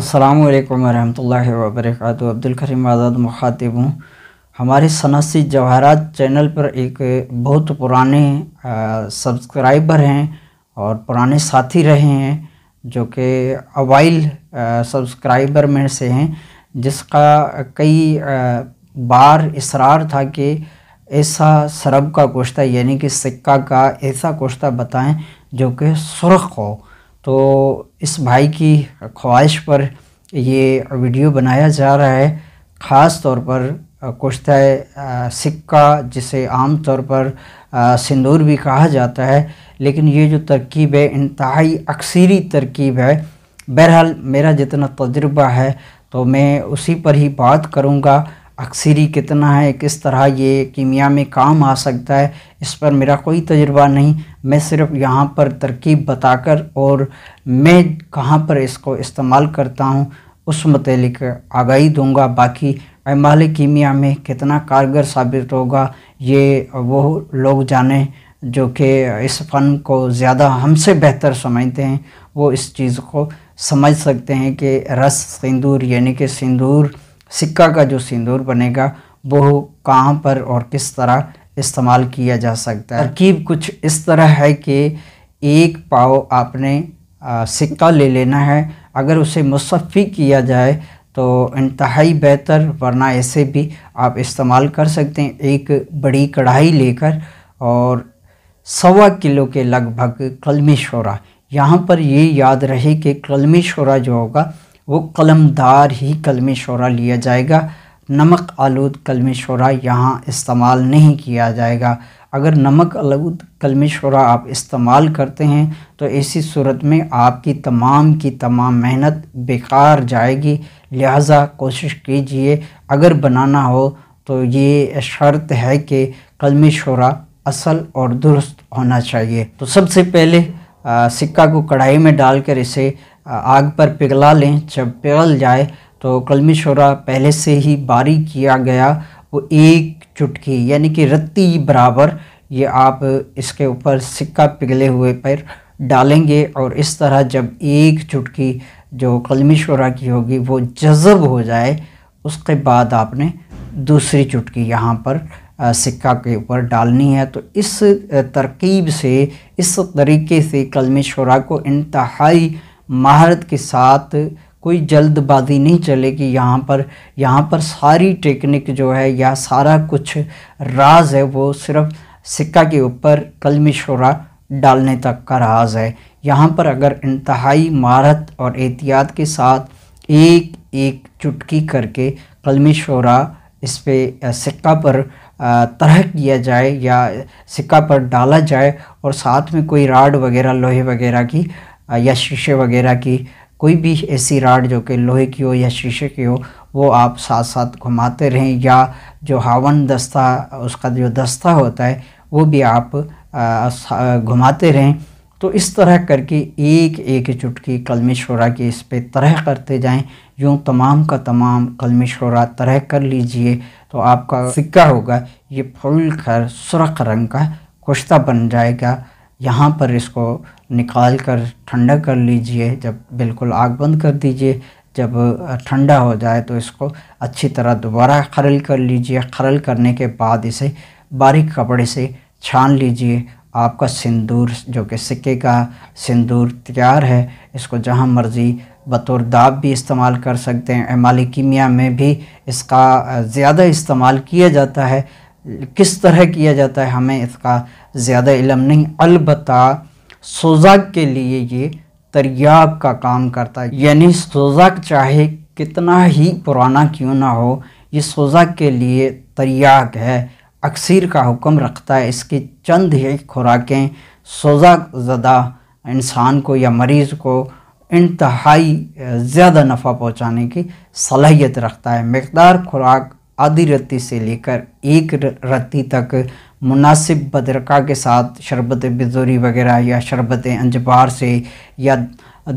अल्लाम वरहमल वरक़ अब्दुलकरीम आज़ाद मुखातिब हूँ हमारे सनसी जवाहरात चैनल पर एक बहुत पुराने सब्सक्राइबर हैं और पुराने साथी रहे हैं जो कि अवाइल सब्सक्राइबर में से हैं जिसका कई बार इसरार था कि ऐसा सरब का कोश्ता यानी कि सिक्का का ऐसा कोश्ता बताएं जो कि सुरख हो तो इस भाई की ख्वाहिश पर ये वीडियो बनाया जा रहा है ख़ास तौर पर कुश्ता सिक्का जिसे आम तौर पर सिंदूर भी कहा जाता है लेकिन ये जो तरकीब है इंतहाई अक्सरी तरकीब है बहरहाल मेरा जितना तजुर्बा है तो मैं उसी पर ही बात करूँगा अक्सरी कितना है किस तरह ये कीमिया में काम आ सकता है इस पर मेरा कोई तजुर्बा नहीं मैं सिर्फ यहाँ पर तरकीब बताकर और मैं कहाँ पर इसको इस्तेमाल करता हूँ उस मतलब आगाही दूँगा बाकी अमाल कीमिया में कितना कारगर साबित होगा ये वो लोग जाने जो कि इस फ़न को ज़्यादा हमसे बेहतर समझते हैं वो इस चीज़ को समझ सकते हैं कि रस सिंदूर यानी कि सिंदूर सिक्का का जो सिंदूर बनेगा वो कहाँ पर और किस तरह इस्तेमाल किया जा सकता है तरकीब कुछ इस तरह है कि एक पाव आपने आ, सिक्का ले लेना है अगर उसे मुसफ़ी किया जाए तो इंतहाई बेहतर वरना ऐसे भी आप इस्तेमाल कर सकते हैं एक बड़ी कढ़ाई लेकर और सवा किलो के लगभग कलमी शोरा यहाँ पर ये याद रहे कि कलमी शोरा जो होगा वो कलमदार ही कलम शुरा लिया जाएगा नमक आलूद कलम शुरा यहाँ इस्तेमाल नहीं किया जाएगा अगर नमक आलूद कलम शुरा आप इस्तेमाल करते हैं तो ऐसी सूरत में आपकी तमाम की तमाम मेहनत बेकार जाएगी लिहाजा कोशिश कीजिए अगर बनाना हो तो ये शर्त है कि कलम शुरा असल और दुरुस्त होना चाहिए तो सबसे पहले आ, सिक्का को कढ़ाई में डालकर इसे आग पर पिघला लें जब पिघल जाए तो कलमी शोरा पहले से ही बारी किया गया वो एक चुटकी यानी कि रत्ती बराबर ये आप इसके ऊपर सिक्का पिघले हुए पर डालेंगे और इस तरह जब एक चुटकी जो कलमी शोरा की होगी वो जज़ब हो जाए उसके बाद आपने दूसरी चुटकी यहाँ पर सिक्का के ऊपर डालनी है तो इस तरकीब से इस तरीके से कलमी शोरा को इंतहाई महारत के साथ कोई जल्दबाजी नहीं चलेगी यहाँ पर यहाँ पर सारी टेक्निक जो है या सारा कुछ राज है वो सिर्फ सिक्का के ऊपर कलमी शोरा डालने तक का राज है यहाँ पर अगर इंतहाई महारत और एहतियात के साथ एक एक चुटकी करके कलमी शोरा इस पर सिक्का पर तरह किया जाए या सिक्का पर डाला जाए और साथ में कोई राड वगैरह लोहे वगैरह की या शीशे वगैरह की कोई भी ऐसी राड जो कि लोहे की हो या शीशे की हो वो आप साथ साथ घुमाते रहें या जो हावन दस्ता उसका जो दस्ता होता है वो भी आप घुमाते रहें तो इस तरह करके एक एक चुटकी कलम शुरा की इस पर तरह करते जाएं यूँ तमाम का तमाम कलम शुरा तरह कर लीजिए तो आपका सिक्का होगा ये फूल कर सुरख रंग का कुश्ता बन जाएगा यहाँ पर इसको निकाल कर ठंडा कर लीजिए जब बिल्कुल आग बंद कर दीजिए जब ठंडा हो जाए तो इसको अच्छी तरह दोबारा खरल कर लीजिए खरल करने के बाद इसे बारीक कपड़े से छान लीजिए आपका सिंदूर जो कि सिक्के का सिंदूर तैयार है इसको जहाँ मर्ज़ी बतौर दाब भी इस्तेमाल कर सकते हैं मालिकीमिया कीमिया में भी इसका ज़्यादा इस्तेमाल किया जाता है किस तरह किया जाता है हमें इसका ज़्यादा इलम नहीं अलबत् सोजाक के लिए ये तरियाब का काम करता है यानी सोजाक चाहे कितना ही पुराना क्यों ना हो ये सोजाक के लिए तरियाक है अक्सर का हुक्म रखता है इसकी चंद ही खुराकें सोजाक ज़दा इंसान को या मरीज़ को इंतहाई ज़्यादा नफ़ा पहुँचाने की सलाहियत रखता है मकदार खुराक आधी रत्ती से लेकर एक रत्ती तक मुनासिब बदरका के साथ शरबत बिजोरी वगैरह या शरबत अंजबार से या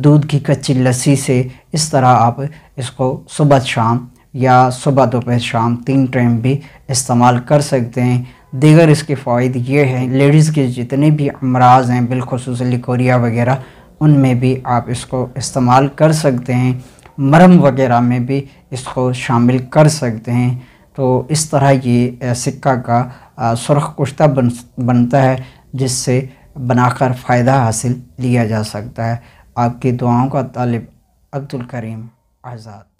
दूध की कच्ची लस्सी से इस तरह आप इसको सुबह शाम या सुबह दोपहर शाम तीन टाइम भी इस्तेमाल कर सकते हैं दीगर इसके फ़ायदे ये हैं लेडीज़ के जितने भी अमराज हैं बिलखसूस लिकोरिया वगैरह उनमें भी आप इसको इस्तेमाल कर सकते हैं मरम वगैरह में भी इसको शामिल कर सकते हैं तो इस तरह ये सिक्का का सुरख कुश्ता बन बनता है जिससे बनाकर फ़ायदा हासिल लिया जा सकता है आपकी दुआओं का तालब अब्दुल करीम आज़ाद